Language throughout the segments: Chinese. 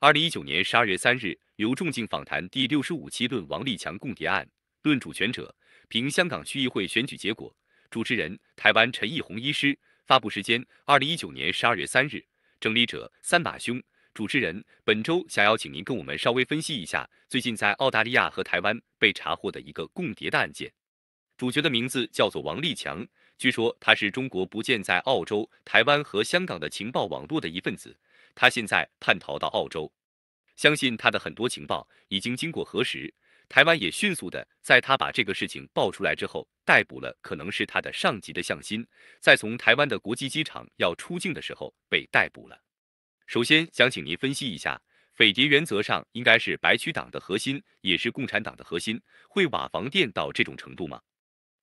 二零一九年十二月三日，由仲敬访谈第六十五期，论王立强共谍案，论主权者，凭香港区议会选举结果。主持人：台湾陈义宏医师。发布时间：二零一九年十二月三日。整理者：三马兄。主持人：本周想邀请您跟我们稍微分析一下，最近在澳大利亚和台湾被查获的一个共谍的案件，主角的名字叫做王立强。据说他是中国不建在澳洲、台湾和香港的情报网络的一份子。他现在叛逃到澳洲，相信他的很多情报已经经过核实。台湾也迅速的在他把这个事情爆出来之后，逮捕了可能是他的上级的向心，在从台湾的国际机场要出境的时候被逮捕了。首先想请您分析一下，匪谍原则上应该是白区党的核心，也是共产党的核心，会瓦房店到这种程度吗？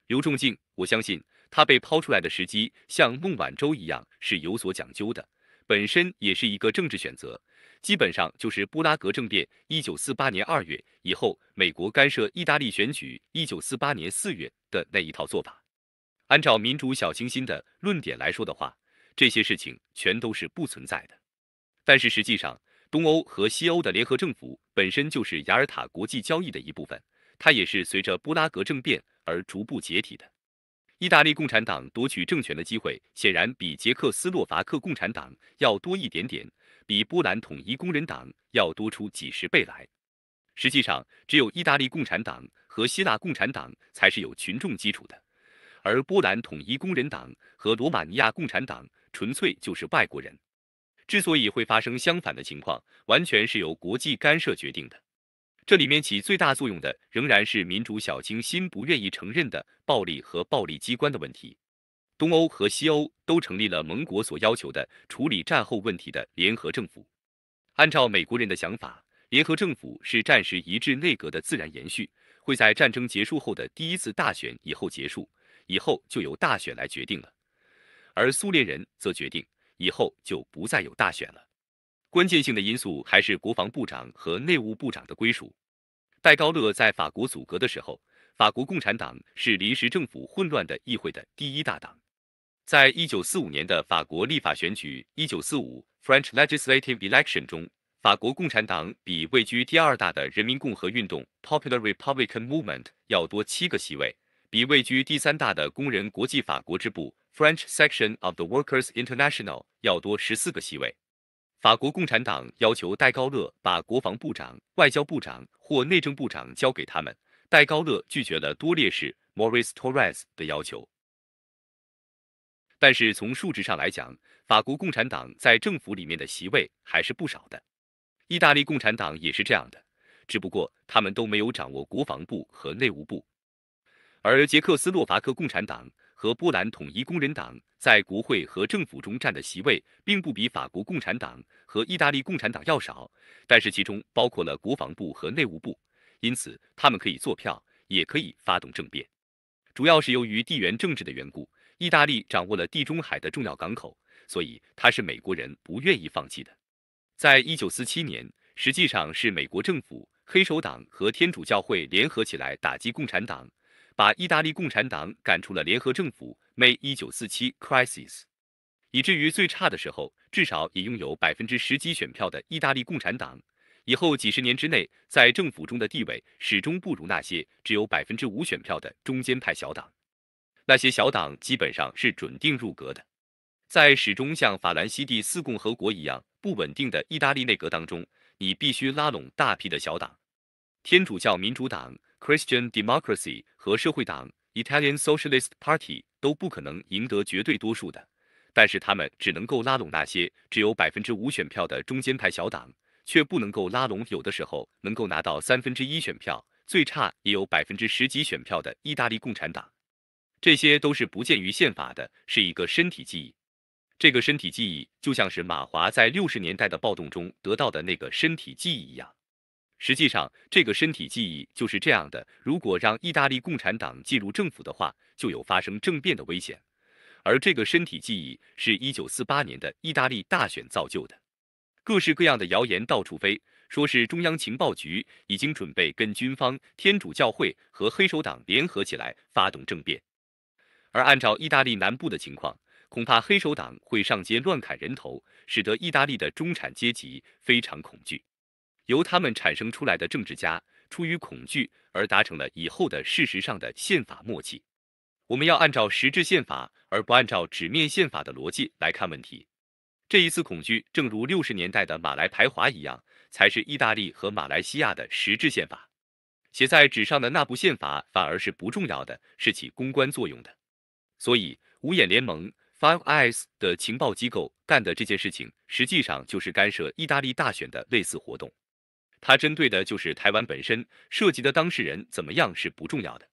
刘仲敬，我相信他被抛出来的时机，像孟晚舟一样是有所讲究的。本身也是一个政治选择，基本上就是布拉格政变一九四八年二月以后，美国干涉意大利选举一九四八年四月的那一套做法。按照民主小清新的论点来说的话，这些事情全都是不存在的。但是实际上，东欧和西欧的联合政府本身就是雅尔塔国际交易的一部分，它也是随着布拉格政变而逐步解体的。意大利共产党夺取政权的机会显然比捷克斯洛伐克共产党要多一点点，比波兰统一工人党要多出几十倍来。实际上，只有意大利共产党和希腊共产党才是有群众基础的，而波兰统一工人党和罗马尼亚共产党纯粹就是外国人。之所以会发生相反的情况，完全是由国际干涉决定的。这里面起最大作用的仍然是民主小清新不愿意承认的暴力和暴力机关的问题。东欧和西欧都成立了盟国所要求的处理战后问题的联合政府。按照美国人的想法，联合政府是战时一致内阁的自然延续，会在战争结束后的第一次大选以后结束，以后就由大选来决定了。而苏联人则决定以后就不再有大选了。关键性的因素还是国防部长和内务部长的归属。戴高乐在法国阻隔的时候，法国共产党是临时政府混乱的议会的第一大党。在一九四五年的法国立法选举（一九四五 French Legislative Election） 中，法国共产党比位居第二大的人民共和运动 （Popular Republican Movement） 要多七个席位，比位居第三大的工人国际法国支部 （French Section of the Workers International） 要多十四个席位。法国共产党要求戴高乐把国防部长、外交部长或内政部长交给他们，戴高乐拒绝了多列士 （Maurice t o r e s 的要求。但是从数值上来讲，法国共产党在政府里面的席位还是不少的。意大利共产党也是这样的，只不过他们都没有掌握国防部和内务部。而捷克斯洛伐克共产党。和波兰统一工人党在国会和政府中占的席位，并不比法国共产党和意大利共产党要少，但是其中包括了国防部和内务部，因此他们可以做票，也可以发动政变。主要是由于地缘政治的缘故，意大利掌握了地中海的重要港口，所以它是美国人不愿意放弃的。在一九四七年，实际上是美国政府、黑手党和天主教会联合起来打击共产党。把意大利共产党赶出了联合政府。May 1947 Crisis，以至于最差的时候，至少也拥有百分之十几选票的意大利共产党，以后几十年之内在政府中的地位始终不如那些只有百分之五选票的中间派小党。那些小党基本上是准定入阁的。在始终像法兰西第四共和国一样不稳定的意大利内阁当中，你必须拉拢大批的小党，天主教民主党。Christian Democracy 和社会党 Italian Socialist Party 都不可能赢得绝对多数的，但是他们只能够拉拢那些只有百分之五选票的中间派小党，却不能够拉拢有的时候能够拿到三分之一选票，最差也有百分之十几选票的意大利共产党。这些都是不见于宪法的，是一个身体记忆。这个身体记忆就像是马华在六十年代的暴动中得到的那个身体记忆一样。实际上，这个身体记忆就是这样的。如果让意大利共产党进入政府的话，就有发生政变的危险。而这个身体记忆是一九四八年的意大利大选造就的。各式各样的谣言到处飞，说是中央情报局已经准备跟军方、天主教会和黑手党联合起来发动政变。而按照意大利南部的情况，恐怕黑手党会上街乱砍人头，使得意大利的中产阶级非常恐惧。由他们产生出来的政治家，出于恐惧而达成了以后的事实上的宪法默契。我们要按照实质宪法，而不按照纸面宪法的逻辑来看问题。这一次恐惧，正如六十年代的马来排华一样，才是意大利和马来西亚的实质宪法。写在纸上的那部宪法反而是不重要的，是起公关作用的。所以，五眼联盟 （Five Eyes） 的情报机构干的这件事情，实际上就是干涉意大利大选的类似活动。他针对的就是台湾本身，涉及的当事人怎么样是不重要的，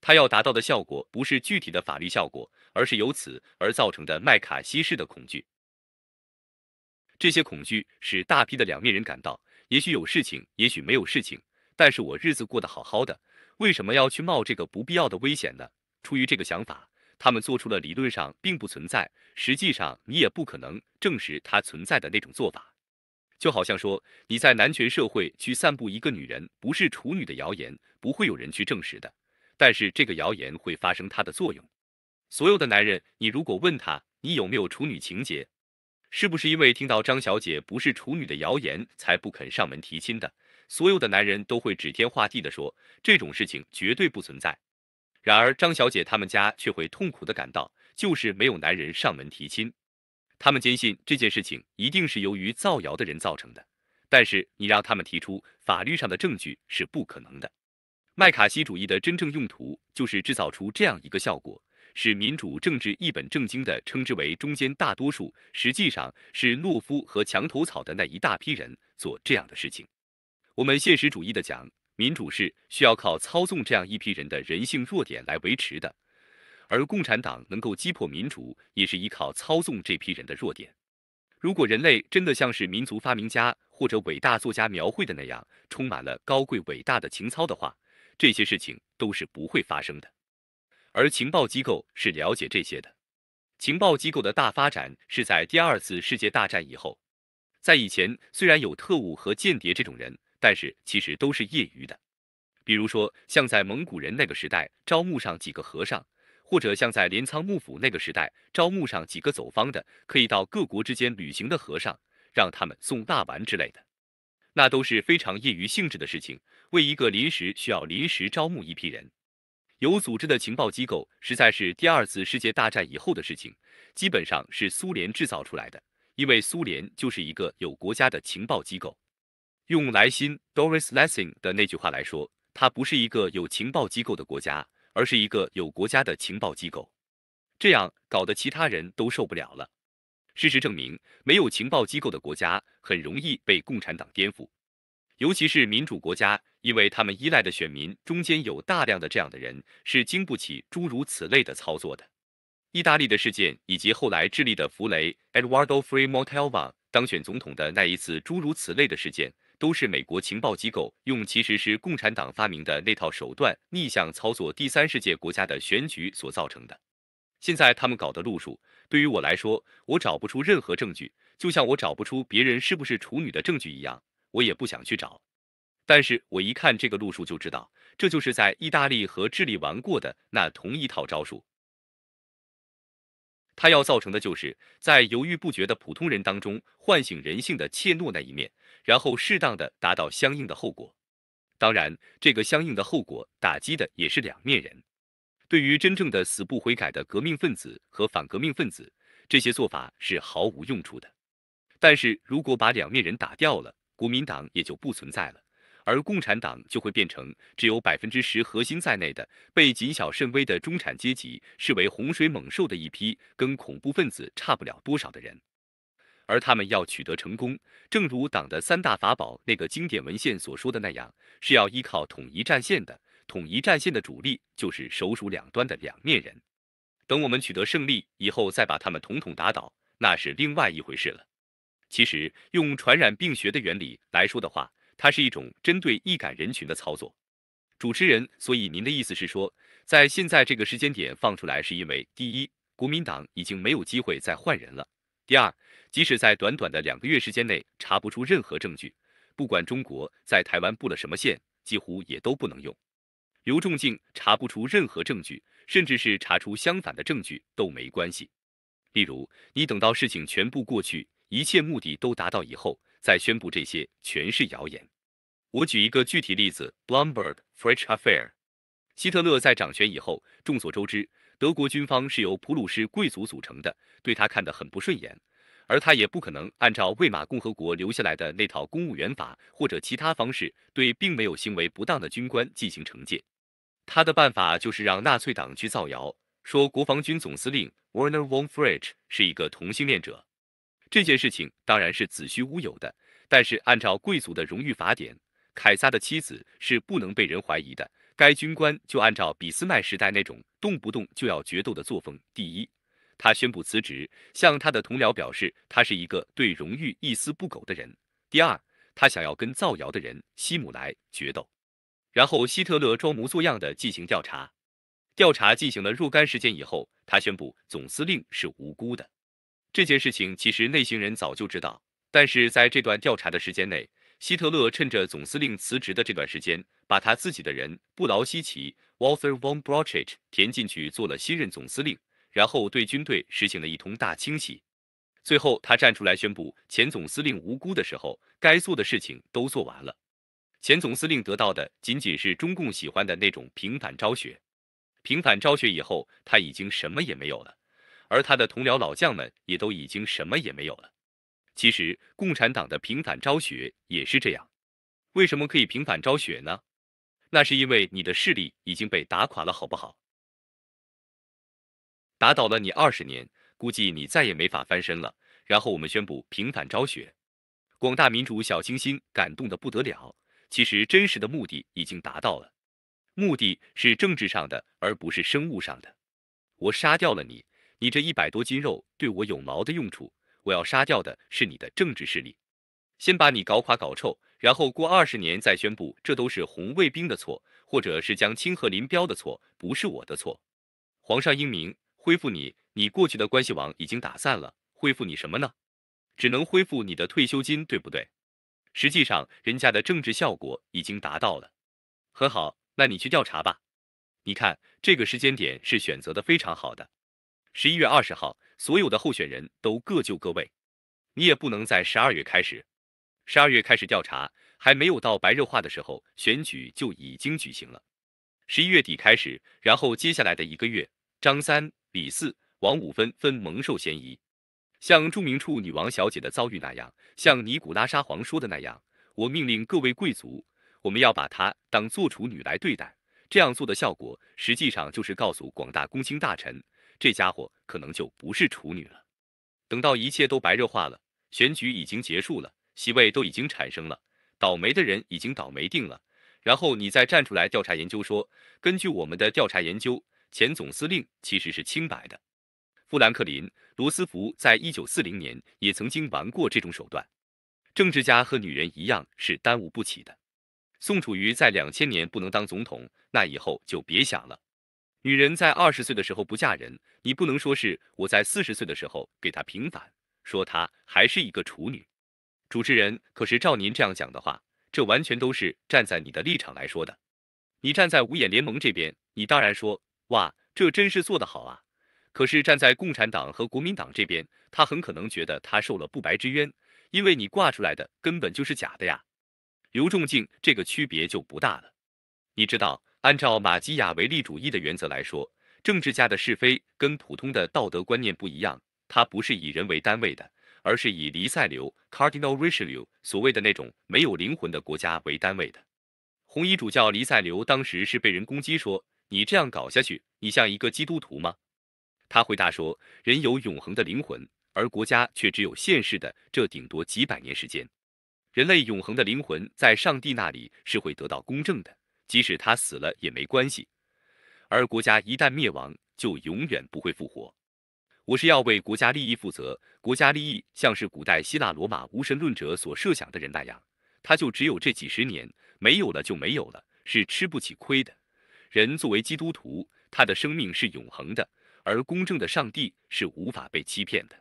他要达到的效果不是具体的法律效果，而是由此而造成的麦卡锡式的恐惧。这些恐惧使大批的两面人感到，也许有事情，也许没有事情，但是我日子过得好好的，为什么要去冒这个不必要的危险呢？出于这个想法，他们做出了理论上并不存在，实际上你也不可能证实它存在的那种做法。就好像说你在男权社会去散布一个女人不是处女的谣言，不会有人去证实的。但是这个谣言会发生它的作用。所有的男人，你如果问他你有没有处女情节，是不是因为听到张小姐不是处女的谣言才不肯上门提亲的？所有的男人都会指天画地的说这种事情绝对不存在。然而张小姐他们家却会痛苦的感到，就是没有男人上门提亲。他们坚信这件事情一定是由于造谣的人造成的，但是你让他们提出法律上的证据是不可能的。麦卡锡主义的真正用途就是制造出这样一个效果，使民主政治一本正经地称之为中间大多数，实际上是懦夫和墙头草的那一大批人做这样的事情。我们现实主义的讲，民主是需要靠操纵这样一批人的人性弱点来维持的。而共产党能够击破民主，也是依靠操纵这批人的弱点。如果人类真的像是民族发明家或者伟大作家描绘的那样，充满了高贵伟大的情操的话，这些事情都是不会发生的。而情报机构是了解这些的。情报机构的大发展是在第二次世界大战以后。在以前，虽然有特务和间谍这种人，但是其实都是业余的。比如说，像在蒙古人那个时代，招募上几个和尚。或者像在镰仓幕府那个时代，招募上几个走方的、可以到各国之间旅行的和尚，让他们送大丸之类的，那都是非常业余性质的事情。为一个临时需要临时招募一批人，有组织的情报机构，实在是第二次世界大战以后的事情，基本上是苏联制造出来的，因为苏联就是一个有国家的情报机构。用莱辛 （Doris Lessing） 的那句话来说，它不是一个有情报机构的国家。而是一个有国家的情报机构，这样搞得其他人都受不了了。事实证明，没有情报机构的国家很容易被共产党颠覆，尤其是民主国家，因为他们依赖的选民中间有大量的这样的人是经不起诸如此类的操作的。意大利的事件以及后来智利的弗雷 （Eduardo Frei Montalva） 当选总统的那一次诸如此类的事件。都是美国情报机构用，其实是共产党发明的那套手段，逆向操作第三世界国家的选举所造成的。现在他们搞的路数，对于我来说，我找不出任何证据，就像我找不出别人是不是处女的证据一样，我也不想去找。但是我一看这个路数就知道，这就是在意大利和智利玩过的那同一套招数。他要造成的，就是在犹豫不决的普通人当中，唤醒人性的怯懦那一面。然后适当的达到相应的后果，当然，这个相应的后果打击的也是两面人。对于真正的死不悔改的革命分子和反革命分子，这些做法是毫无用处的。但是如果把两面人打掉了，国民党也就不存在了，而共产党就会变成只有百分之十核心在内的，被谨小慎微的中产阶级视为洪水猛兽的一批跟恐怖分子差不了多少的人。而他们要取得成功，正如党的三大法宝那个经典文献所说的那样，是要依靠统一战线的。统一战线的主力就是首鼠两端的两面人。等我们取得胜利以后，再把他们统统打倒，那是另外一回事了。其实，用传染病学的原理来说的话，它是一种针对易感人群的操作。主持人，所以您的意思是说，在现在这个时间点放出来，是因为第一，国民党已经没有机会再换人了。第二，即使在短短的两个月时间内查不出任何证据，不管中国在台湾布了什么线，几乎也都不能用。刘仲敬查不出任何证据，甚至是查出相反的证据都没关系。例如，你等到事情全部过去，一切目的都达到以后，再宣布这些全是谣言。我举一个具体例子 b l o o m b e r g f r e t s c h e Affair。希特勒在掌权以后，众所周知。德国军方是由普鲁士贵族组成的，对他看得很不顺眼，而他也不可能按照魏玛共和国留下来的那套公务员法或者其他方式对并没有行为不当的军官进行惩戒。他的办法就是让纳粹党去造谣，说国防军总司令 Werner von Fritsch 是一个同性恋者。这件事情当然是子虚乌有的，但是按照贵族的荣誉法典，凯撒的妻子是不能被人怀疑的。该军官就按照俾斯麦时代那种动不动就要决斗的作风：第一，他宣布辞职，向他的同僚表示他是一个对荣誉一丝不苟的人；第二，他想要跟造谣的人希姆莱决斗。然后希特勒装模作样的进行调查，调查进行了若干时间以后，他宣布总司令是无辜的。这件事情其实内行人早就知道，但是在这段调查的时间内。希特勒趁着总司令辞职的这段时间，把他自己的人布劳希奇 （Walter von b r o c h i t c h 填进去做了新任总司令，然后对军队实行了一通大清洗。最后，他站出来宣布前总司令无辜的时候，该做的事情都做完了。前总司令得到的仅仅是中共喜欢的那种平反昭雪。平反昭雪以后，他已经什么也没有了，而他的同僚老将们也都已经什么也没有了。其实共产党的平反昭雪也是这样，为什么可以平反昭雪呢？那是因为你的势力已经被打垮了，好不好？打倒了你二十年，估计你再也没法翻身了。然后我们宣布平反昭雪，广大民主小清新感动的不得了。其实真实的目的已经达到了，目的是政治上的，而不是生物上的。我杀掉了你，你这一百多斤肉对我有毛的用处？我要杀掉的是你的政治势力，先把你搞垮搞臭，然后过二十年再宣布这都是红卫兵的错，或者是江青和林彪的错，不是我的错。皇上英明，恢复你，你过去的关系网已经打散了，恢复你什么呢？只能恢复你的退休金，对不对？实际上，人家的政治效果已经达到了。很好，那你去调查吧。你看，这个时间点是选择的非常好的，十一月二十号。所有的候选人都各就各位，你也不能在十二月开始，十二月开始调查还没有到白热化的时候，选举就已经举行了。十一月底开始，然后接下来的一个月，张三、李四、王五纷纷蒙受嫌疑，像著名处女王小姐的遭遇那样，像尼古拉沙皇说的那样，我命令各位贵族，我们要把她当做处女来对待。这样做的效果，实际上就是告诉广大公卿大臣。这家伙可能就不是处女了。等到一切都白热化了，选举已经结束了，席位都已经产生了，倒霉的人已经倒霉定了。然后你再站出来调查研究，说根据我们的调查研究，前总司令其实是清白的。富兰克林·罗斯福在一九四零年也曾经玩过这种手段。政治家和女人一样是耽误不起的。宋楚瑜在两千年不能当总统，那以后就别想了。女人在二十岁的时候不嫁人，你不能说是我在四十岁的时候给她平反，说她还是一个处女。主持人，可是照您这样讲的话，这完全都是站在你的立场来说的。你站在五眼联盟这边，你当然说哇，这真是做得好啊。可是站在共产党和国民党这边，他很可能觉得他受了不白之冤，因为你挂出来的根本就是假的呀。刘仲敬这个区别就不大了，你知道。按照马基雅维利主义的原则来说，政治家的是非跟普通的道德观念不一样。他不是以人为单位的，而是以黎塞留 （Cardinal Richelieu） 所谓的那种没有灵魂的国家为单位的。红衣主教黎塞留当时是被人攻击说：“你这样搞下去，你像一个基督徒吗？”他回答说：“人有永恒的灵魂，而国家却只有现世的，这顶多几百年时间。人类永恒的灵魂在上帝那里是会得到公正的。”即使他死了也没关系，而国家一旦灭亡，就永远不会复活。我是要为国家利益负责。国家利益像是古代希腊罗马无神论者所设想的人那样，他就只有这几十年，没有了就没有了，是吃不起亏的。人作为基督徒，他的生命是永恒的，而公正的上帝是无法被欺骗的。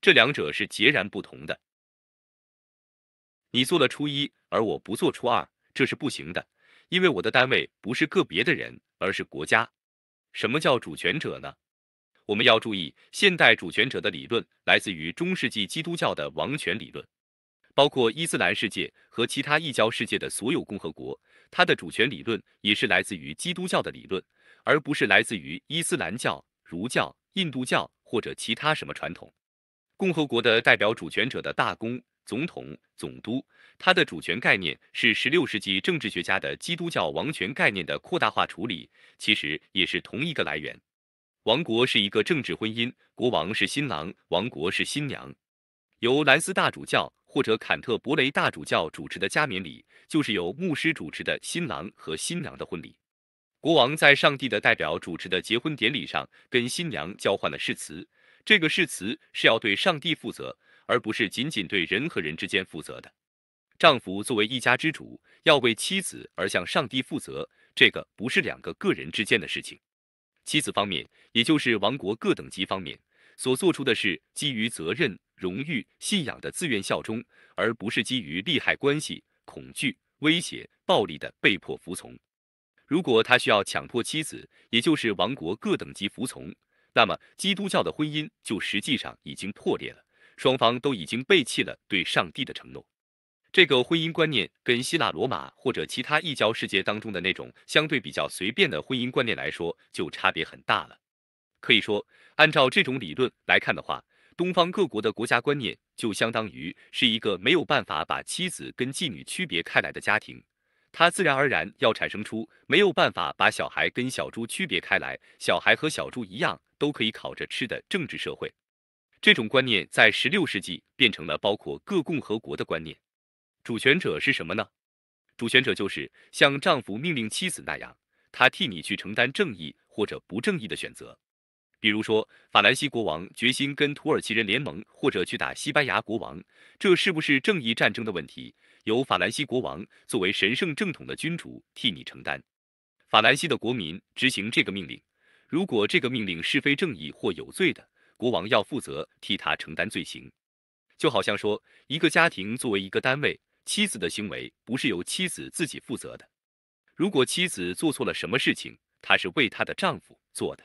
这两者是截然不同的。你做了初一，而我不做初二，这是不行的。因为我的单位不是个别的人，而是国家。什么叫主权者呢？我们要注意，现代主权者的理论来自于中世纪基督教的王权理论，包括伊斯兰世界和其他异教世界的所有共和国。它的主权理论也是来自于基督教的理论，而不是来自于伊斯兰教、儒教、印度教或者其他什么传统。共和国的代表主权者的大公总统、总督，他的主权概念是十六世纪政治学家的基督教王权概念的扩大化处理，其实也是同一个来源。王国是一个政治婚姻，国王是新郎，王国是新娘。由兰斯大主教或者坎特伯雷大主教主持的加冕礼，就是由牧师主持的新郎和新娘的婚礼。国王在上帝的代表主持的结婚典礼上，跟新娘交换了誓词，这个誓词是要对上帝负责。而不是仅仅对人和人之间负责的丈夫，作为一家之主要为妻子而向上帝负责。这个不是两个个人之间的事情。妻子方面，也就是王国各等级方面所做出的是基于责任、荣誉、信仰的自愿效忠，而不是基于利害关系、恐惧、威胁、暴力的被迫服从。如果他需要强迫妻子，也就是王国各等级服从，那么基督教的婚姻就实际上已经破裂了。双方都已经背弃了对上帝的承诺，这个婚姻观念跟希腊、罗马或者其他异教世界当中的那种相对比较随便的婚姻观念来说，就差别很大了。可以说，按照这种理论来看的话，东方各国的国家观念就相当于是一个没有办法把妻子跟妓女区别开来的家庭，它自然而然要产生出没有办法把小孩跟小猪区别开来，小孩和小猪一样都可以烤着吃的政治社会。这种观念在十六世纪变成了包括各共和国的观念。主权者是什么呢？主权者就是像丈夫命令妻子那样，他替你去承担正义或者不正义的选择。比如说，法兰西国王决心跟土耳其人联盟，或者去打西班牙国王，这是不是正义战争的问题？由法兰西国王作为神圣正统的君主替你承担。法兰西的国民执行这个命令。如果这个命令是非正义或有罪的。国王要负责替他承担罪行，就好像说一个家庭作为一个单位，妻子的行为不是由妻子自己负责的。如果妻子做错了什么事情，她是为她的丈夫做的。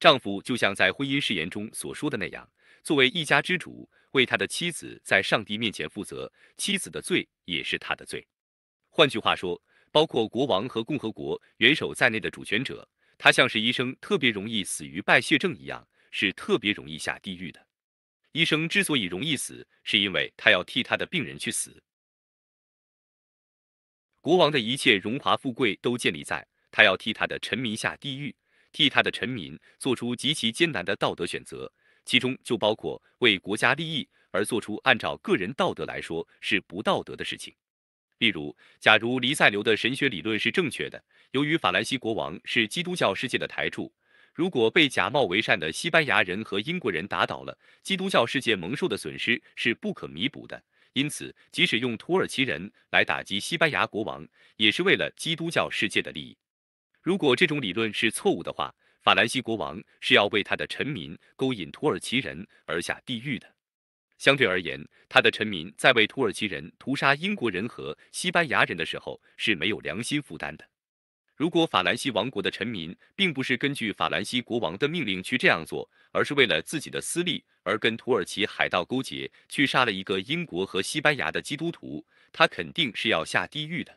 丈夫就像在婚姻誓言中所说的那样，作为一家之主，为他的妻子在上帝面前负责，妻子的罪也是他的罪。换句话说，包括国王和共和国元首在内的主权者，他像是医生特别容易死于败血症一样。是特别容易下地狱的。医生之所以容易死，是因为他要替他的病人去死。国王的一切荣华富贵都建立在他要替他的臣民下地狱，替他的臣民做出极其艰难的道德选择，其中就包括为国家利益而做出按照个人道德来说是不道德的事情。例如，假如黎塞留的神学理论是正确的，由于法兰西国王是基督教世界的台柱。如果被假冒为善的西班牙人和英国人打倒了，基督教世界蒙受的损失是不可弥补的。因此，即使用土耳其人来打击西班牙国王，也是为了基督教世界的利益。如果这种理论是错误的话，法兰西国王是要为他的臣民勾引土耳其人而下地狱的。相对而言，他的臣民在为土耳其人屠杀英国人和西班牙人的时候是没有良心负担的。如果法兰西王国的臣民并不是根据法兰西国王的命令去这样做，而是为了自己的私利而跟土耳其海盗勾结去杀了一个英国和西班牙的基督徒，他肯定是要下地狱的。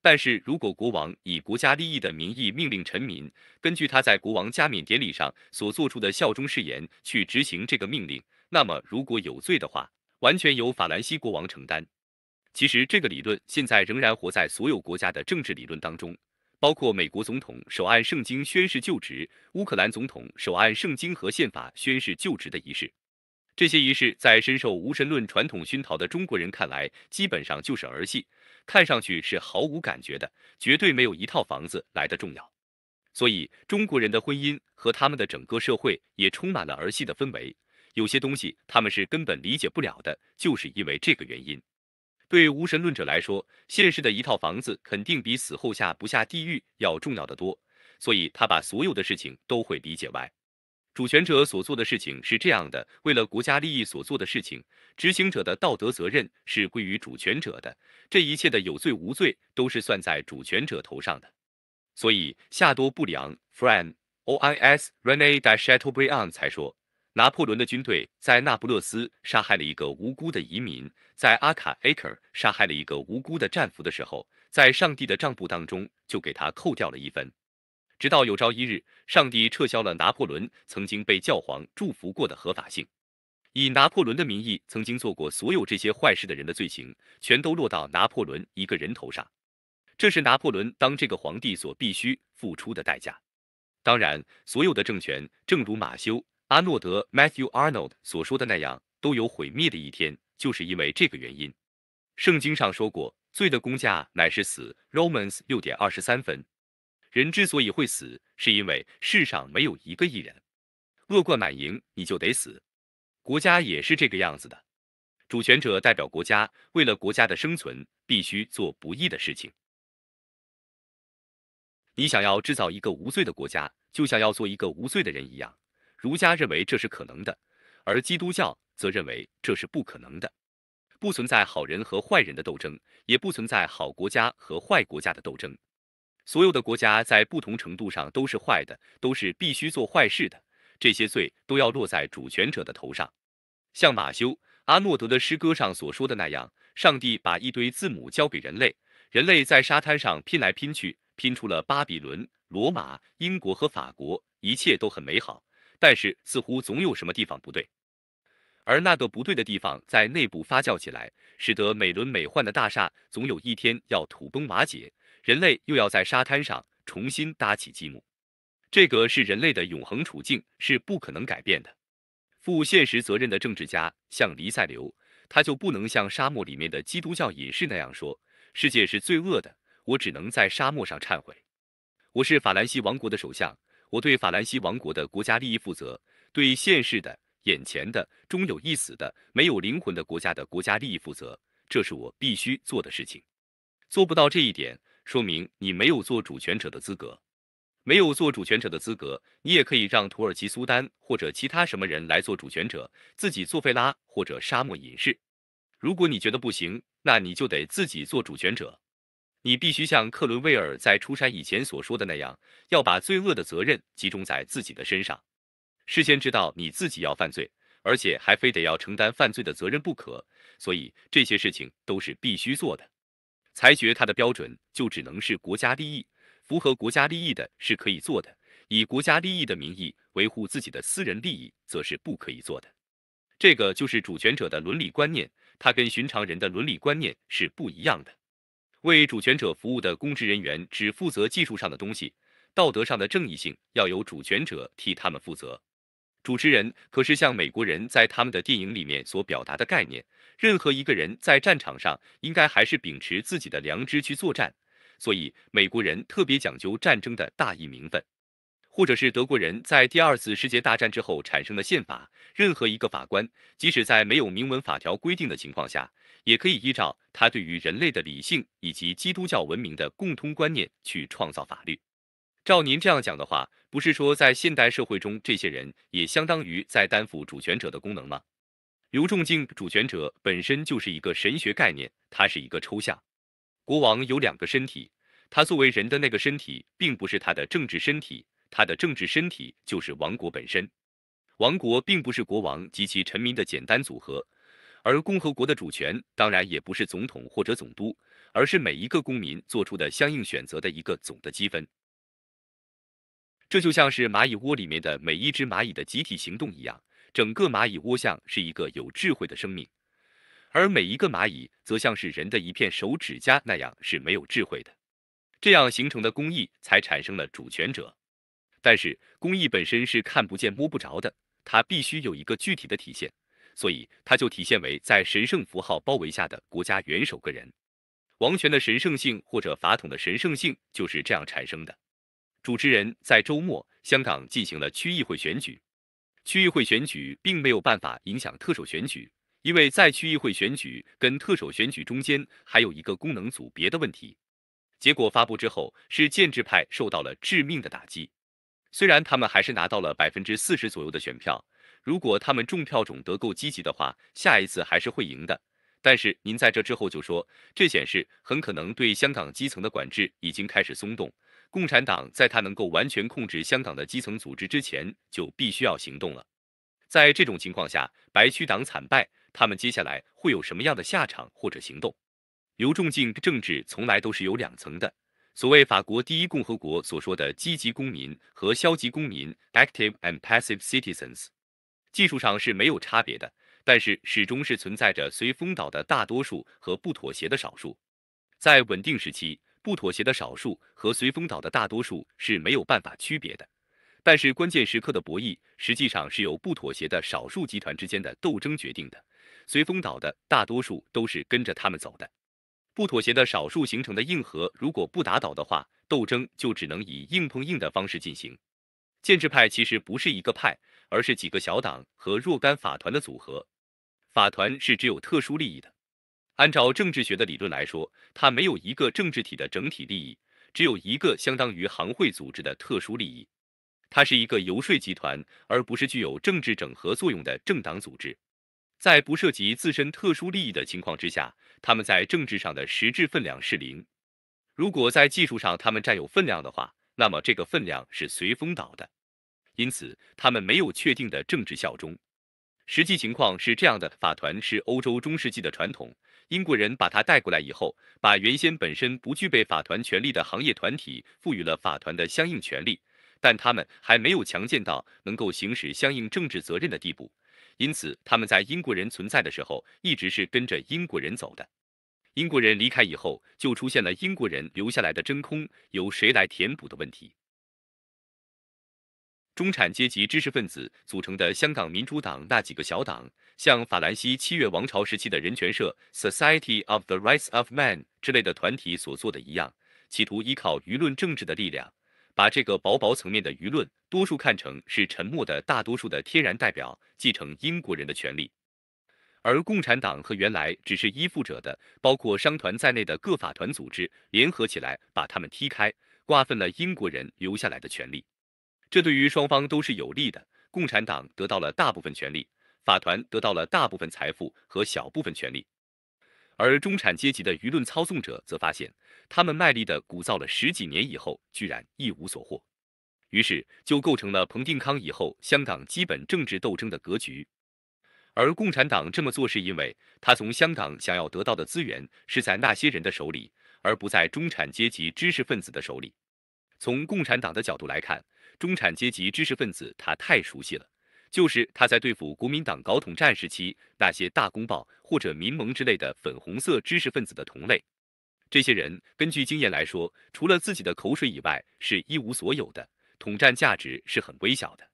但是如果国王以国家利益的名义命令臣民，根据他在国王加冕典礼上所做出的效忠誓言去执行这个命令，那么如果有罪的话，完全由法兰西国王承担。其实这个理论现在仍然活在所有国家的政治理论当中。包括美国总统手按圣经宣誓就职，乌克兰总统手按圣经和宪法宣誓就职的仪式，这些仪式在深受无神论传统熏陶的中国人看来，基本上就是儿戏，看上去是毫无感觉的，绝对没有一套房子来的重要。所以，中国人的婚姻和他们的整个社会也充满了儿戏的氛围，有些东西他们是根本理解不了的，就是因为这个原因。对无神论者来说，现世的一套房子肯定比死后下不下地狱要重要的多，所以他把所有的事情都会理解歪。主权者所做的事情是这样的，为了国家利益所做的事情，执行者的道德责任是归于主权者的，这一切的有罪无罪都是算在主权者头上的。所以夏多布良 f r a n o i s Rene de Chateaubriand） 才说。拿破仑的军队在那不勒斯杀害了一个无辜的移民，在阿卡埃克杀害了一个无辜的战俘的时候，在上帝的账簿当中就给他扣掉了一分。直到有朝一日，上帝撤销了拿破仑曾经被教皇祝福过的合法性，以拿破仑的名义曾经做过所有这些坏事的人的罪行，全都落到拿破仑一个人头上。这是拿破仑当这个皇帝所必须付出的代价。当然，所有的政权，正如马修。阿诺德 Matthew Arnold 所说的那样，都有毁灭的一天，就是因为这个原因。圣经上说过，罪的工价乃是死。Romans 六点二十三分，人之所以会死，是因为世上没有一个艺人，恶贯满盈，你就得死。国家也是这个样子的，主权者代表国家，为了国家的生存，必须做不义的事情。你想要制造一个无罪的国家，就像要做一个无罪的人一样。儒家认为这是可能的，而基督教则认为这是不可能的。不存在好人和坏人的斗争，也不存在好国家和坏国家的斗争。所有的国家在不同程度上都是坏的，都是必须做坏事的。这些罪都要落在主权者的头上。像马修·阿诺德的诗歌上所说的那样，上帝把一堆字母交给人类，人类在沙滩上拼来拼去，拼出了巴比伦、罗马、英国和法国，一切都很美好。但是似乎总有什么地方不对，而那个不对的地方在内部发酵起来，使得美轮美奂的大厦总有一天要土崩瓦解，人类又要在沙滩上重新搭起积木。这个是人类的永恒处境，是不可能改变的。负现实责任的政治家，像黎塞留，他就不能像沙漠里面的基督教隐士那样说，世界是罪恶的，我只能在沙漠上忏悔。我是法兰西王国的首相。我对法兰西王国的国家利益负责，对现世的、眼前的、终有一死的、没有灵魂的国家的国家利益负责，这是我必须做的事情。做不到这一点，说明你没有做主权者的资格。没有做主权者的资格，你也可以让土耳其苏丹或者其他什么人来做主权者，自己做费拉或者沙漠隐士。如果你觉得不行，那你就得自己做主权者。你必须像克伦威尔在出山以前所说的那样，要把罪恶的责任集中在自己的身上。事先知道你自己要犯罪，而且还非得要承担犯罪的责任不可，所以这些事情都是必须做的。裁决他的标准就只能是国家利益，符合国家利益的是可以做的，以国家利益的名义维护自己的私人利益则是不可以做的。这个就是主权者的伦理观念，它跟寻常人的伦理观念是不一样的。为主权者服务的公职人员只负责技术上的东西，道德上的正义性要由主权者替他们负责。主持人可是像美国人，在他们的电影里面所表达的概念，任何一个人在战场上应该还是秉持自己的良知去作战，所以美国人特别讲究战争的大义名分。或者是德国人在第二次世界大战之后产生的宪法，任何一个法官，即使在没有明文法条规定的情况下，也可以依照他对于人类的理性以及基督教文明的共通观念去创造法律。照您这样讲的话，不是说在现代社会中，这些人也相当于在担负主权者的功能吗？刘仲敬，主权者本身就是一个神学概念，它是一个抽象。国王有两个身体，他作为人的那个身体，并不是他的政治身体。他的政治身体就是王国本身，王国并不是国王及其臣民的简单组合，而共和国的主权当然也不是总统或者总督，而是每一个公民做出的相应选择的一个总的积分。这就像是蚂蚁窝里面的每一只蚂蚁的集体行动一样，整个蚂蚁窝像是一个有智慧的生命，而每一个蚂蚁则像是人的一片手指甲那样是没有智慧的。这样形成的公意才产生了主权者。但是，公益本身是看不见、摸不着的，它必须有一个具体的体现，所以它就体现为在神圣符号包围下的国家元首个人，王权的神圣性或者法统的神圣性就是这样产生的。主持人在周末，香港进行了区议会选举，区议会选举并没有办法影响特首选举，因为在区议会选举跟特首选举中间还有一个功能组别的问题。结果发布之后，是建制派受到了致命的打击。虽然他们还是拿到了百分之四十左右的选票，如果他们中票种得够积极的话，下一次还是会赢的。但是您在这之后就说，这显示很可能对香港基层的管制已经开始松动，共产党在他能够完全控制香港的基层组织之前，就必须要行动了。在这种情况下，白区党惨败，他们接下来会有什么样的下场或者行动？刘仲敬政治从来都是有两层的。所谓法国第一共和国所说的积极公民和消极公民 （active and passive citizens），技术上是没有差别的，但是始终是存在着随风倒的大多数和不妥协的少数。在稳定时期，不妥协的少数和随风倒的大多数是没有办法区别的，但是关键时刻的博弈实际上是由不妥协的少数集团之间的斗争决定的，随风倒的大多数都是跟着他们走的。不妥协的少数形成的硬核，如果不打倒的话，斗争就只能以硬碰硬的方式进行。建制派其实不是一个派，而是几个小党和若干法团的组合。法团是只有特殊利益的。按照政治学的理论来说，它没有一个政治体的整体利益，只有一个相当于行会组织的特殊利益。它是一个游说集团，而不是具有政治整合作用的政党组织。在不涉及自身特殊利益的情况之下。他们在政治上的实质分量是零，如果在技术上他们占有分量的话，那么这个分量是随风倒的。因此，他们没有确定的政治效忠。实际情况是这样的：法团是欧洲中世纪的传统，英国人把它带过来以后，把原先本身不具备法团权利的行业团体赋予了法团的相应权利，但他们还没有强健到能够行使相应政治责任的地步。因此，他们在英国人存在的时候，一直是跟着英国人走的。英国人离开以后，就出现了英国人留下来的真空，由谁来填补的问题。中产阶级知识分子组成的香港民主党那几个小党，像法兰西七月王朝时期的人权社 （Society of the Rights of Man） 之类的团体所做的一样，企图依靠舆论政治的力量。把这个薄薄层面的舆论，多数看成是沉默的大多数的天然代表，继承英国人的权利；而共产党和原来只是依附者的，包括商团在内的各法团组织联合起来，把他们踢开，瓜分了英国人留下来的权利。这对于双方都是有利的：共产党得到了大部分权利，法团得到了大部分财富和小部分权利；而中产阶级的舆论操纵者则发现。他们卖力的鼓噪了十几年以后，居然一无所获，于是就构成了彭定康以后香港基本政治斗争的格局。而共产党这么做，是因为他从香港想要得到的资源是在那些人的手里，而不在中产阶级知识分子的手里。从共产党的角度来看，中产阶级知识分子他太熟悉了，就是他在对付国民党搞统战时期那些大公报或者民盟之类的粉红色知识分子的同类。这些人根据经验来说，除了自己的口水以外是一无所有的，统战价值是很微小的。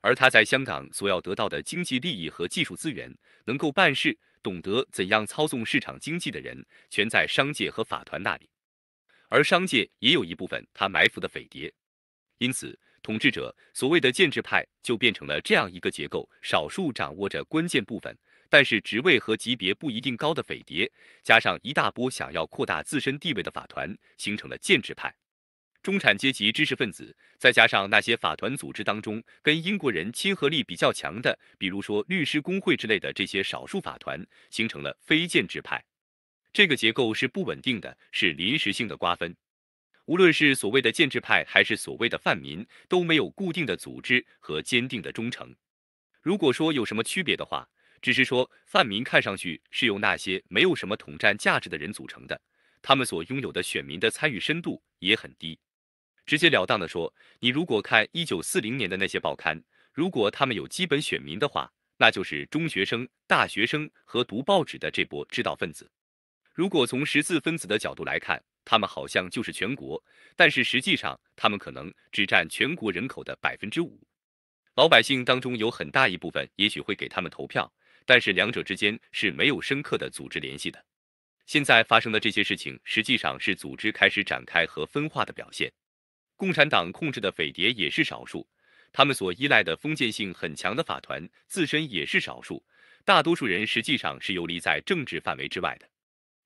而他在香港所要得到的经济利益和技术资源，能够办事、懂得怎样操纵市场经济的人，全在商界和法团那里。而商界也有一部分他埋伏的匪谍，因此统治者所谓的建制派就变成了这样一个结构：少数掌握着关键部分。但是职位和级别不一定高的匪谍，加上一大波想要扩大自身地位的法团，形成了建制派。中产阶级知识分子，再加上那些法团组织当中跟英国人亲和力比较强的，比如说律师工会之类的这些少数法团，形成了非建制派。这个结构是不稳定的，是临时性的瓜分。无论是所谓的建制派，还是所谓的泛民，都没有固定的组织和坚定的忠诚。如果说有什么区别的话。只是说，泛民看上去是由那些没有什么统战价值的人组成的，他们所拥有的选民的参与深度也很低。直截了当的说，你如果看一九四零年的那些报刊，如果他们有基本选民的话，那就是中学生、大学生和读报纸的这波知道分子。如果从识字分子的角度来看，他们好像就是全国，但是实际上他们可能只占全国人口的百分之五。老百姓当中有很大一部分，也许会给他们投票。但是两者之间是没有深刻的组织联系的。现在发生的这些事情，实际上是组织开始展开和分化的表现。共产党控制的匪谍也是少数，他们所依赖的封建性很强的法团自身也是少数，大多数人实际上是游离在政治范围之外的。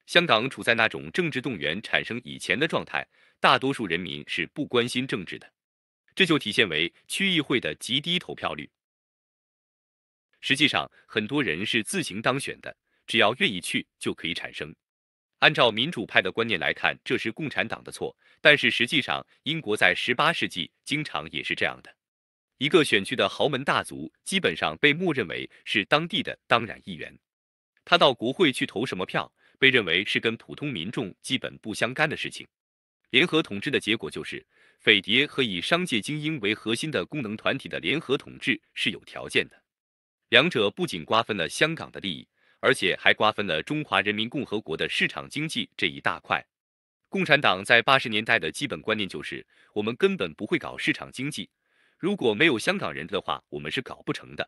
香港处在那种政治动员产生以前的状态，大多数人民是不关心政治的，这就体现为区议会的极低投票率。实际上，很多人是自行当选的，只要愿意去就可以产生。按照民主派的观念来看，这是共产党的错。但是实际上，英国在十八世纪经常也是这样的：一个选区的豪门大族基本上被默认为是当地的当然议员，他到国会去投什么票，被认为是跟普通民众基本不相干的事情。联合统治的结果就是，匪谍和以商界精英为核心的功能团体的联合统治是有条件的。两者不仅瓜分了香港的利益，而且还瓜分了中华人民共和国的市场经济这一大块。共产党在八十年代的基本观念就是，我们根本不会搞市场经济，如果没有香港人的话，我们是搞不成的。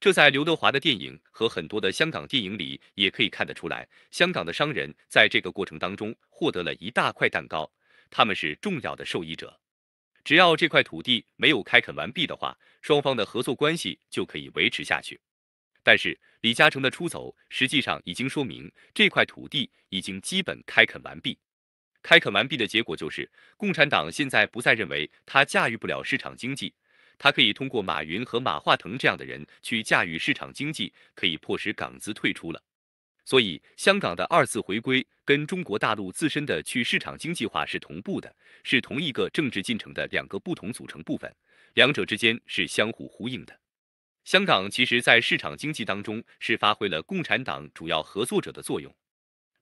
这在刘德华的电影和很多的香港电影里也可以看得出来。香港的商人在这个过程当中获得了一大块蛋糕，他们是重要的受益者。只要这块土地没有开垦完毕的话，双方的合作关系就可以维持下去。但是李嘉诚的出走，实际上已经说明这块土地已经基本开垦完毕。开垦完毕的结果就是，共产党现在不再认为他驾驭不了市场经济，他可以通过马云和马化腾这样的人去驾驭市场经济，可以迫使港资退出了。所以，香港的二次回归跟中国大陆自身的去市场经济化是同步的，是同一个政治进程的两个不同组成部分，两者之间是相互呼应的。香港其实，在市场经济当中是发挥了共产党主要合作者的作用，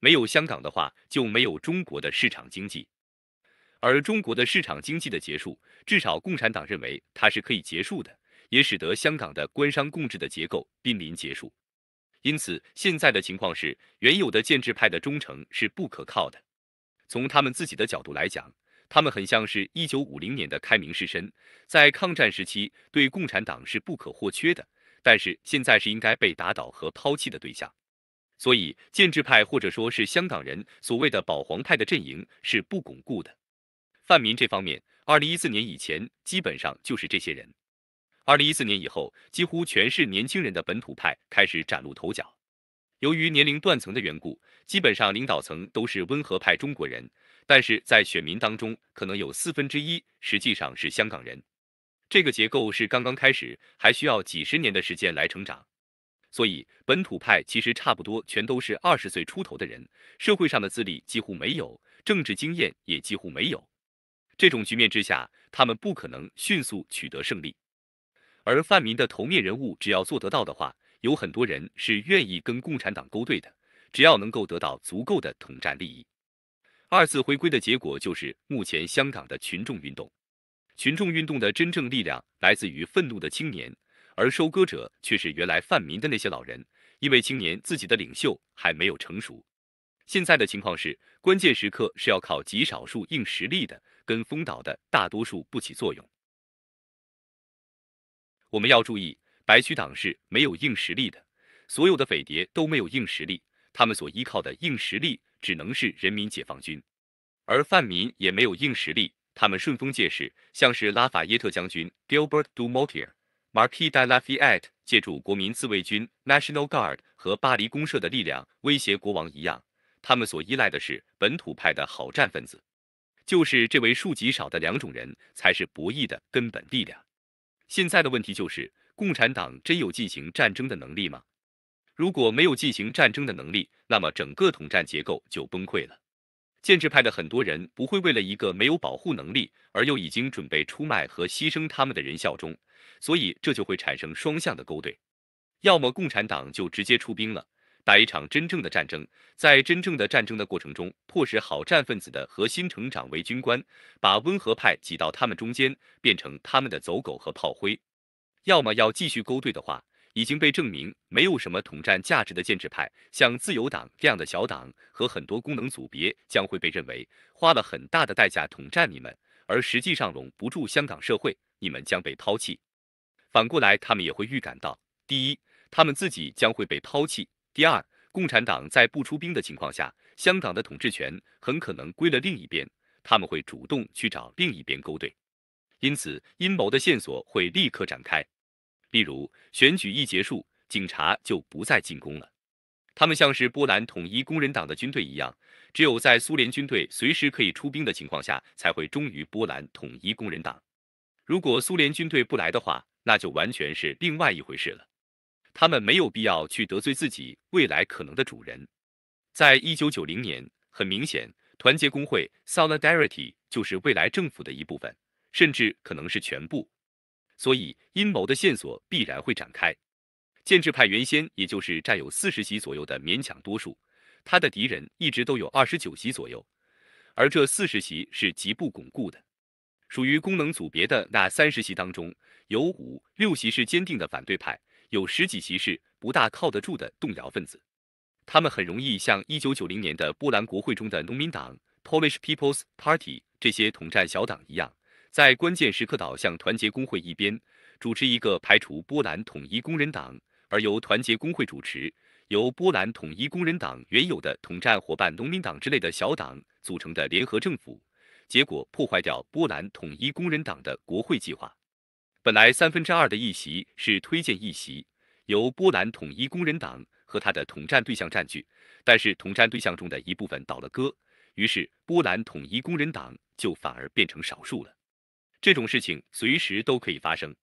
没有香港的话，就没有中国的市场经济。而中国的市场经济的结束，至少共产党认为它是可以结束的，也使得香港的官商共治的结构濒临结束。因此，现在的情况是，原有的建制派的忠诚是不可靠的。从他们自己的角度来讲，他们很像是一九五零年的开明士绅，在抗战时期对共产党是不可或缺的，但是现在是应该被打倒和抛弃的对象。所以，建制派或者说是香港人所谓的保皇派的阵营是不巩固的。泛民这方面，二零一四年以前基本上就是这些人。二零一四年以后，几乎全是年轻人的本土派开始崭露头角。由于年龄断层的缘故，基本上领导层都是温和派中国人，但是在选民当中，可能有四分之一实际上是香港人。这个结构是刚刚开始，还需要几十年的时间来成长。所以，本土派其实差不多全都是二十岁出头的人，社会上的资历几乎没有，政治经验也几乎没有。这种局面之下，他们不可能迅速取得胜利。而范民的头面人物，只要做得到的话，有很多人是愿意跟共产党勾兑的。只要能够得到足够的统战利益，二次回归的结果就是目前香港的群众运动。群众运动的真正力量来自于愤怒的青年，而收割者却是原来范民的那些老人。因为青年自己的领袖还没有成熟。现在的情况是，关键时刻是要靠极少数硬实力的，跟风倒的大多数不起作用。我们要注意，白区党是没有硬实力的，所有的匪谍都没有硬实力，他们所依靠的硬实力只能是人民解放军。而范民也没有硬实力，他们顺风借势，像是拉法耶特将军 Gilbert du Motier, Marquis de Lafayette 借助国民自卫军 National Guard 和巴黎公社的力量威胁国王一样，他们所依赖的是本土派的好战分子，就是这位数极少的两种人才是博弈的根本力量。现在的问题就是，共产党真有进行战争的能力吗？如果没有进行战争的能力，那么整个统战结构就崩溃了。建制派的很多人不会为了一个没有保护能力而又已经准备出卖和牺牲他们的人效忠，所以这就会产生双向的勾兑，要么共产党就直接出兵了。打一场真正的战争，在真正的战争的过程中，迫使好战分子的核心成长为军官，把温和派挤到他们中间，变成他们的走狗和炮灰。要么要继续勾兑的话，已经被证明没有什么统战价值的建制派，像自由党这样的小党和很多功能组别，将会被认为花了很大的代价统战你们，而实际上拢不住香港社会，你们将被抛弃。反过来，他们也会预感到，第一，他们自己将会被抛弃。第二，共产党在不出兵的情况下，香港的统治权很可能归了另一边，他们会主动去找另一边勾兑，因此阴谋的线索会立刻展开。例如，选举一结束，警察就不再进攻了，他们像是波兰统一工人党的军队一样，只有在苏联军队随时可以出兵的情况下，才会忠于波兰统一工人党。如果苏联军队不来的话，那就完全是另外一回事了。他们没有必要去得罪自己未来可能的主人。在一九九零年，很明显，团结工会 Solidarity 就是未来政府的一部分，甚至可能是全部。所以，阴谋的线索必然会展开。建制派原先也就是占有四十席左右的勉强多数，他的敌人一直都有二十九席左右，而这四十席是极不巩固的。属于功能组别的那三十席当中，有五六席是坚定的反对派。有十几席是不大靠得住的动摇分子，他们很容易像一九九零年的波兰国会中的农民党 （Polish People's Party） 这些统战小党一样，在关键时刻倒向团结工会一边，主持一个排除波兰统一工人党而由团结工会主持、由波兰统一工人党原有的统战伙伴农民党之类的小党组成的联合政府，结果破坏掉波兰统一工人党的国会计划。本来三分之二的议席是推荐议席，由波兰统一工人党和他的统战对象占据，但是统战对象中的一部分倒了戈，于是波兰统一工人党就反而变成少数了。这种事情随时都可以发生。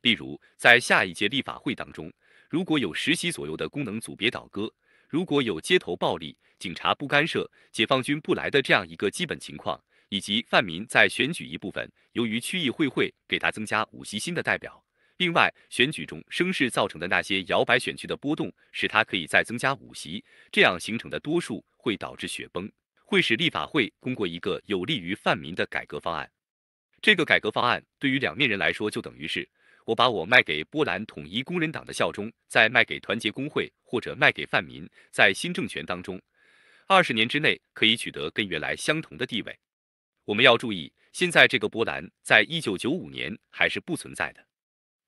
例如，在下一届立法会当中，如果有十席左右的功能组别倒戈，如果有街头暴力，警察不干涉，解放军不来的这样一个基本情况。以及泛民在选举一部分，由于区议会会给他增加五席新的代表。另外，选举中声势造成的那些摇摆选区的波动，使他可以再增加五席。这样形成的多数会导致雪崩，会使立法会通过一个有利于泛民的改革方案。这个改革方案对于两面人来说，就等于是我把我卖给波兰统一工人党的效忠，再卖给团结工会或者卖给泛民，在新政权当中，二十年之内可以取得跟原来相同的地位。我们要注意，现在这个波兰在一九九五年还是不存在的。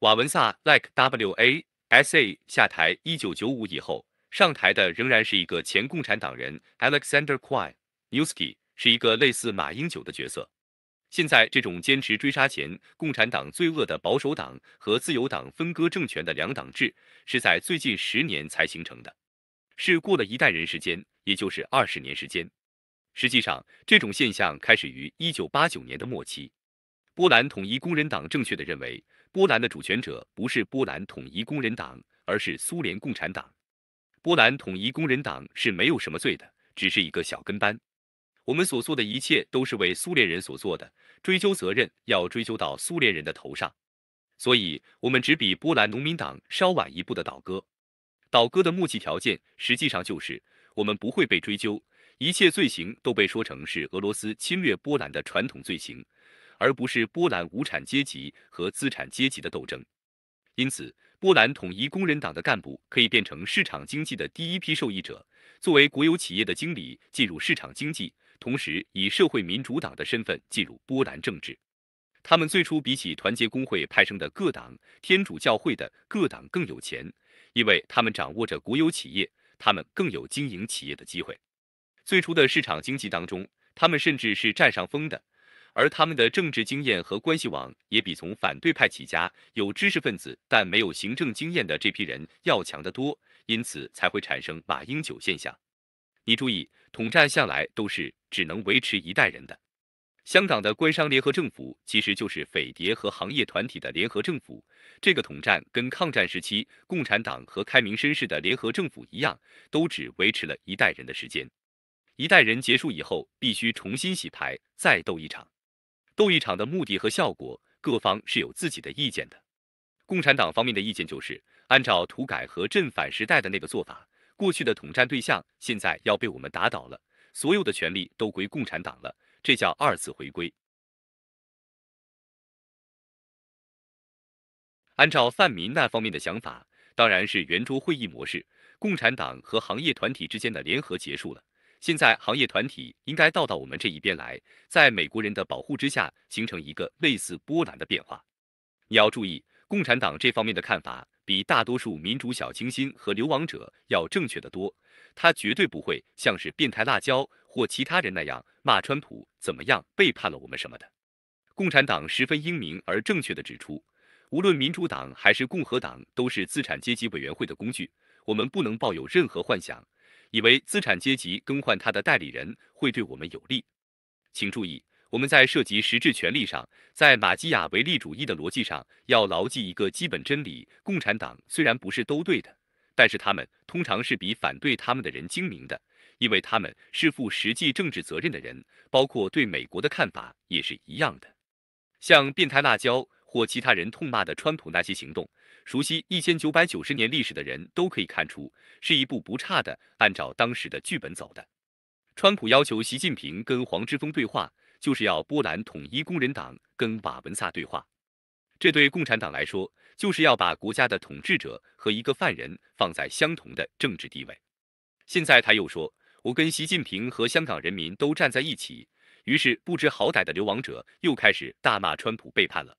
瓦文萨 （Like W A S A） 下台一九九五以后，上台的仍然是一个前共产党人 Alexander Kwa Nuski，是一个类似马英九的角色。现在这种坚持追杀前共产党罪恶的保守党和自由党分割政权的两党制，是在最近十年才形成的，是过了一代人时间，也就是二十年时间。实际上，这种现象开始于一九八九年的末期。波兰统一工人党正确地认为，波兰的主权者不是波兰统一工人党，而是苏联共产党。波兰统一工人党是没有什么罪的，只是一个小跟班。我们所做的一切都是为苏联人所做的，追究责任要追究到苏联人的头上。所以，我们只比波兰农民党稍晚一步的倒戈。倒戈的默契条件，实际上就是我们不会被追究。一切罪行都被说成是俄罗斯侵略波兰的传统罪行，而不是波兰无产阶级和资产阶级的斗争。因此，波兰统一工人党的干部可以变成市场经济的第一批受益者，作为国有企业的经理进入市场经济，同时以社会民主党的身份进入波兰政治。他们最初比起团结工会派生的各党、天主教会的各党更有钱，因为他们掌握着国有企业，他们更有经营企业的机会。最初的市场经济当中，他们甚至是占上风的，而他们的政治经验和关系网也比从反对派起家、有知识分子但没有行政经验的这批人要强得多，因此才会产生马英九现象。你注意，统战向来都是只能维持一代人的。香港的官商联合政府其实就是匪谍和行业团体的联合政府，这个统战跟抗战时期共产党和开明绅士的联合政府一样，都只维持了一代人的时间。一代人结束以后，必须重新洗牌，再斗一场。斗一场的目的和效果，各方是有自己的意见的。共产党方面的意见就是，按照土改和镇反时代的那个做法，过去的统战对象现在要被我们打倒了，所有的权力都归共产党了，这叫二次回归。按照范民那方面的想法，当然是圆桌会议模式，共产党和行业团体之间的联合结束了。现在，行业团体应该倒到我们这一边来，在美国人的保护之下，形成一个类似波兰的变化。你要注意，共产党这方面的看法比大多数民主小清新和流亡者要正确的多。他绝对不会像是变态辣椒或其他人那样骂川普怎么样背叛了我们什么的。共产党十分英明而正确的指出，无论民主党还是共和党都是资产阶级委员会的工具，我们不能抱有任何幻想。以为资产阶级更换他的代理人会对我们有利。请注意，我们在涉及实质权利上，在马基雅维利主义的逻辑上，要牢记一个基本真理：共产党虽然不是都对的，但是他们通常是比反对他们的人精明的，因为他们是负实际政治责任的人，包括对美国的看法也是一样的。像变态辣椒或其他人痛骂的川普那些行动。熟悉一千九百九十年历史的人都可以看出，是一部不差的按照当时的剧本走的。川普要求习近平跟黄之锋对话，就是要波兰统一工人党跟瓦文萨对话。这对共产党来说，就是要把国家的统治者和一个犯人放在相同的政治地位。现在他又说，我跟习近平和香港人民都站在一起。于是不知好歹的流亡者又开始大骂川普背叛了。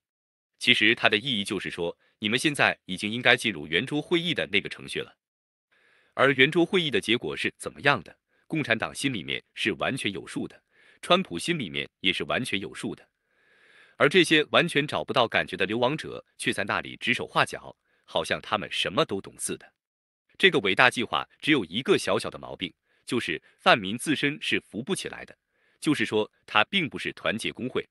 其实他的意义就是说。你们现在已经应该进入圆桌会议的那个程序了，而圆桌会议的结果是怎么样的？共产党心里面是完全有数的，川普心里面也是完全有数的，而这些完全找不到感觉的流亡者却在那里指手画脚，好像他们什么都懂似的。这个伟大计划只有一个小小的毛病，就是泛民自身是扶不起来的，就是说他并不是团结工会。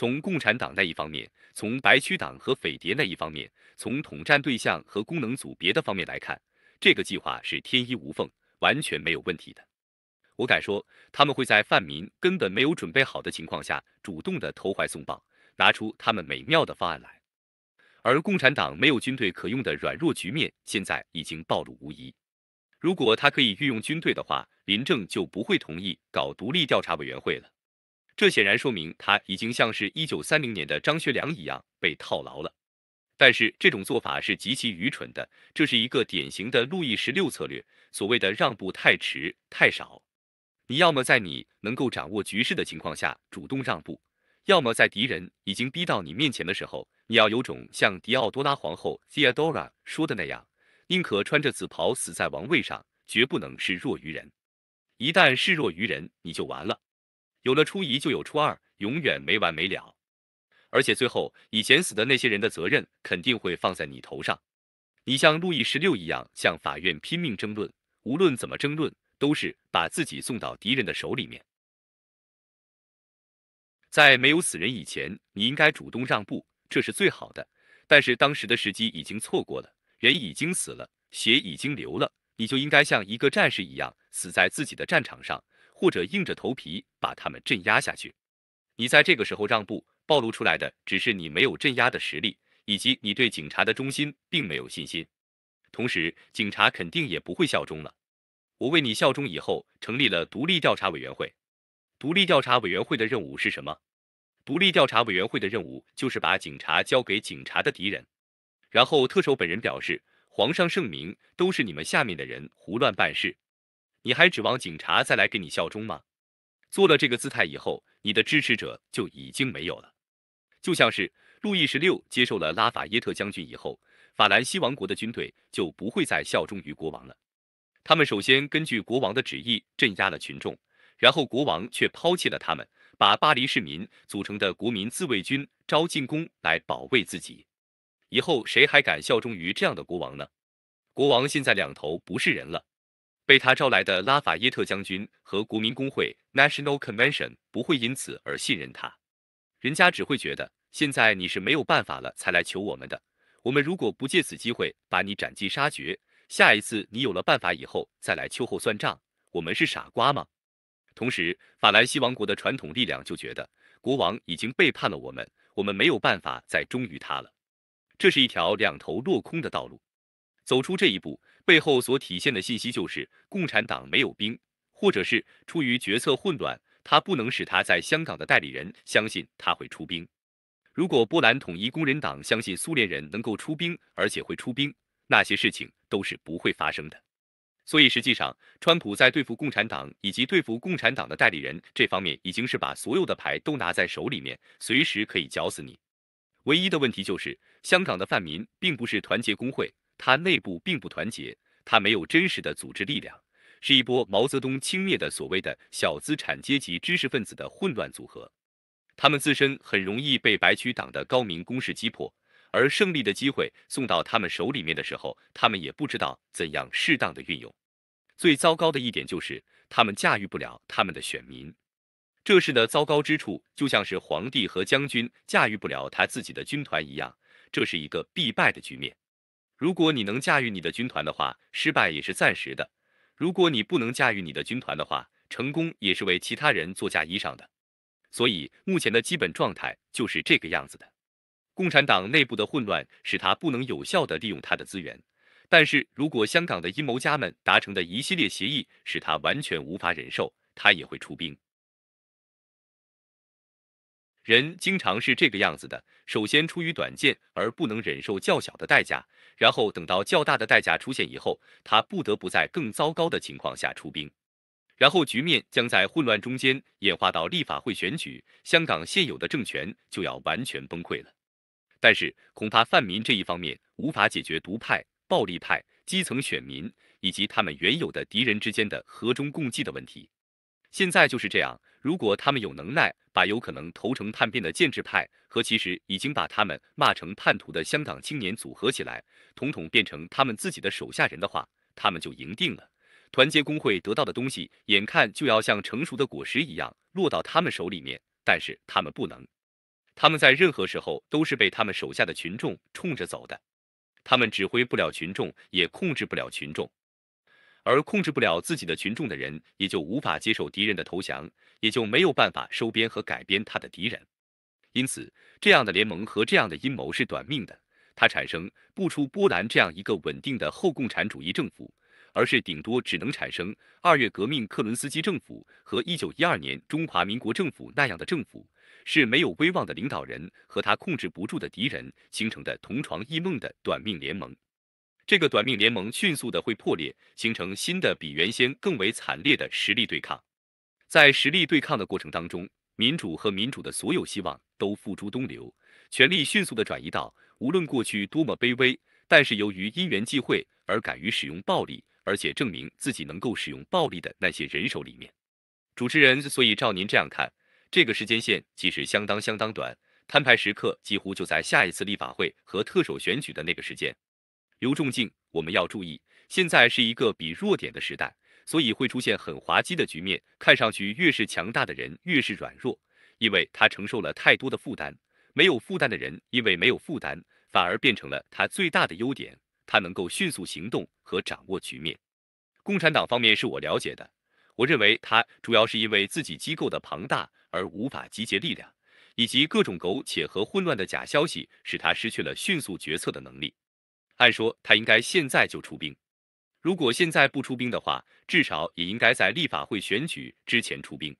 从共产党那一方面，从白区党和匪谍那一方面，从统战对象和功能组别的方面来看，这个计划是天衣无缝，完全没有问题的。我敢说，他们会在范民根本没有准备好的情况下，主动的投怀送抱，拿出他们美妙的方案来。而共产党没有军队可用的软弱局面，现在已经暴露无遗。如果他可以运用军队的话，林郑就不会同意搞独立调查委员会了。这显然说明他已经像是一九三零年的张学良一样被套牢了，但是这种做法是极其愚蠢的。这是一个典型的路易十六策略，所谓的让步太迟太少。你要么在你能够掌握局势的情况下主动让步，要么在敌人已经逼到你面前的时候，你要有种像迪奥多拉皇后 Theodora 说的那样，宁可穿着紫袍死在王位上，绝不能示弱于人。一旦示弱于人，你就完了。有了初一，就有初二，永远没完没了。而且最后，以前死的那些人的责任肯定会放在你头上。你像路易十六一样，向法院拼命争论，无论怎么争论，都是把自己送到敌人的手里面。在没有死人以前，你应该主动让步，这是最好的。但是当时的时机已经错过了，人已经死了，血已经流了，你就应该像一个战士一样，死在自己的战场上。或者硬着头皮把他们镇压下去，你在这个时候让步，暴露出来的只是你没有镇压的实力，以及你对警察的忠心并没有信心。同时，警察肯定也不会效忠了。我为你效忠以后，成立了独立调查委员会。独立调查委员会的任务是什么？独立调查委员会的任务就是把警察交给警察的敌人。然后特首本人表示，皇上圣明，都是你们下面的人胡乱办事。你还指望警察再来给你效忠吗？做了这个姿态以后，你的支持者就已经没有了。就像是路易十六接受了拉法耶特将军以后，法兰西王国的军队就不会再效忠于国王了。他们首先根据国王的旨意镇压了群众，然后国王却抛弃了他们，把巴黎市民组成的国民自卫军招进宫来保卫自己。以后谁还敢效忠于这样的国王呢？国王现在两头不是人了。被他招来的拉法耶特将军和国民工会 National Convention 不会因此而信任他，人家只会觉得现在你是没有办法了才来求我们的，我们如果不借此机会把你斩尽杀绝，下一次你有了办法以后再来秋后算账，我们是傻瓜吗？同时，法兰西王国的传统力量就觉得国王已经背叛了我们，我们没有办法再忠于他了，这是一条两头落空的道路，走出这一步。背后所体现的信息就是共产党没有兵，或者是出于决策混乱，他不能使他在香港的代理人相信他会出兵。如果波兰统一工人党相信苏联人能够出兵，而且会出兵，那些事情都是不会发生的。所以实际上，川普在对付共产党以及对付共产党的代理人这方面，已经是把所有的牌都拿在手里面，随时可以绞死你。唯一的问题就是，香港的泛民并不是团结工会。他内部并不团结，他没有真实的组织力量，是一波毛泽东轻蔑的所谓的小资产阶级知识分子的混乱组合。他们自身很容易被白区党的高明攻势击破，而胜利的机会送到他们手里面的时候，他们也不知道怎样适当的运用。最糟糕的一点就是他们驾驭不了他们的选民。这事的糟糕之处就像是皇帝和将军驾驭不了他自己的军团一样，这是一个必败的局面。如果你能驾驭你的军团的话，失败也是暂时的；如果你不能驾驭你的军团的话，成功也是为其他人做嫁衣裳的。所以目前的基本状态就是这个样子的。共产党内部的混乱使他不能有效地利用他的资源，但是如果香港的阴谋家们达成的一系列协议使他完全无法忍受，他也会出兵。人经常是这个样子的，首先出于短见而不能忍受较小的代价。然后等到较大的代价出现以后，他不得不在更糟糕的情况下出兵，然后局面将在混乱中间演化到立法会选举，香港现有的政权就要完全崩溃了。但是恐怕泛民这一方面无法解决独派、暴力派、基层选民以及他们原有的敌人之间的和中共济的问题。现在就是这样。如果他们有能耐，把有可能投诚叛变的建制派和其实已经把他们骂成叛徒的香港青年组合起来，统统变成他们自己的手下人的话，他们就赢定了。团结工会得到的东西，眼看就要像成熟的果实一样落到他们手里面，但是他们不能。他们在任何时候都是被他们手下的群众冲着走的，他们指挥不了群众，也控制不了群众。而控制不了自己的群众的人，也就无法接受敌人的投降，也就没有办法收编和改编他的敌人。因此，这样的联盟和这样的阴谋是短命的，它产生不出波兰这样一个稳定的后共产主义政府，而是顶多只能产生二月革命克伦斯基政府和一九一二年中华民国政府那样的政府，是没有威望的领导人和他控制不住的敌人形成的同床异梦的短命联盟。这个短命联盟迅速的会破裂，形成新的、比原先更为惨烈的实力对抗。在实力对抗的过程当中，民主和民主的所有希望都付诸东流，权力迅速的转移到无论过去多么卑微，但是由于因缘际会而敢于使用暴力，而且证明自己能够使用暴力的那些人手里面。主持人，所以照您这样看，这个时间线其实相当相当短，摊牌时刻几乎就在下一次立法会和特首选举的那个时间。刘仲敬，我们要注意，现在是一个比弱点的时代，所以会出现很滑稽的局面。看上去越是强大的人越是软弱，因为他承受了太多的负担。没有负担的人，因为没有负担，反而变成了他最大的优点。他能够迅速行动和掌握局面。共产党方面是我了解的，我认为他主要是因为自己机构的庞大而无法集结力量，以及各种苟且和混乱的假消息，使他失去了迅速决策的能力。按说他应该现在就出兵，如果现在不出兵的话，至少也应该在立法会选举之前出兵。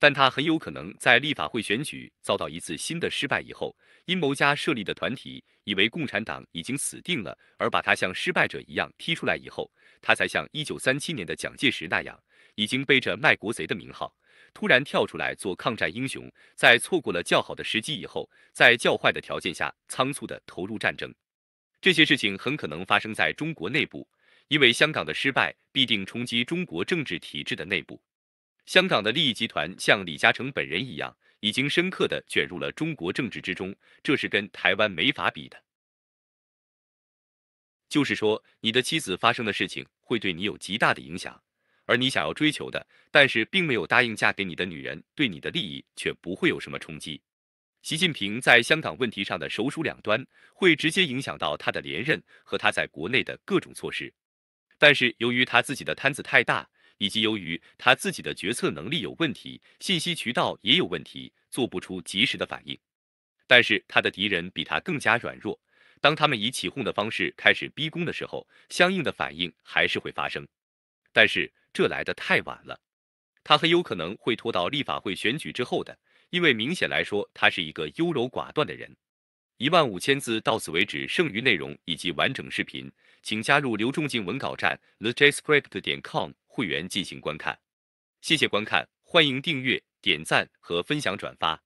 但他很有可能在立法会选举遭到一次新的失败以后，阴谋家设立的团体以为共产党已经死定了，而把他像失败者一样踢出来以后，他才像一九三七年的蒋介石那样，已经背着卖国贼的名号，突然跳出来做抗战英雄，在错过了较好的时机以后，在较坏的条件下仓促的投入战争。这些事情很可能发生在中国内部，因为香港的失败必定冲击中国政治体制的内部。香港的利益集团像李嘉诚本人一样，已经深刻的卷入了中国政治之中，这是跟台湾没法比的。就是说，你的妻子发生的事情会对你有极大的影响，而你想要追求的，但是并没有答应嫁给你的女人，对你的利益却不会有什么冲击。习近平在香港问题上的首鼠两端，会直接影响到他的连任和他在国内的各种措施。但是，由于他自己的摊子太大，以及由于他自己的决策能力有问题，信息渠道也有问题，做不出及时的反应。但是，他的敌人比他更加软弱。当他们以起哄的方式开始逼宫的时候，相应的反应还是会发生。但是，这来的太晚了，他很有可能会拖到立法会选举之后的。因为明显来说，他是一个优柔寡断的人。一万五千字到此为止，剩余内容以及完整视频，请加入刘仲敬文稿站 thescript.com j 会员进行观看。谢谢观看，欢迎订阅、点赞和分享转发。